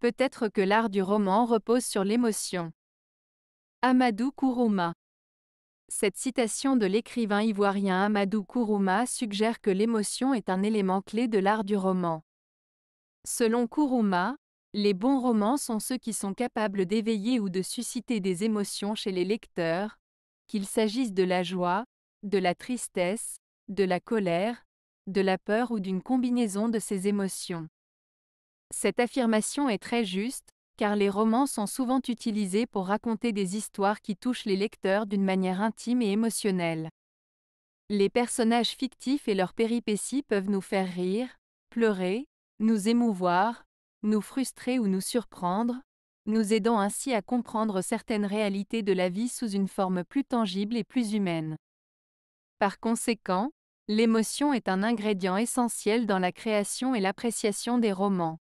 Peut-être que l'art du roman repose sur l'émotion. Amadou Kourouma. Cette citation de l'écrivain ivoirien Amadou Kourouma suggère que l'émotion est un élément clé de l'art du roman. Selon Kourouma, les bons romans sont ceux qui sont capables d'éveiller ou de susciter des émotions chez les lecteurs, qu'il s'agisse de la joie, de la tristesse, de la colère, de la peur ou d'une combinaison de ces émotions. Cette affirmation est très juste, car les romans sont souvent utilisés pour raconter des histoires qui touchent les lecteurs d'une manière intime et émotionnelle. Les personnages fictifs et leurs péripéties peuvent nous faire rire, pleurer, nous émouvoir, nous frustrer ou nous surprendre, nous aidant ainsi à comprendre certaines réalités de la vie sous une forme plus tangible et plus humaine. Par conséquent, l'émotion est un ingrédient essentiel dans la création et l'appréciation des romans.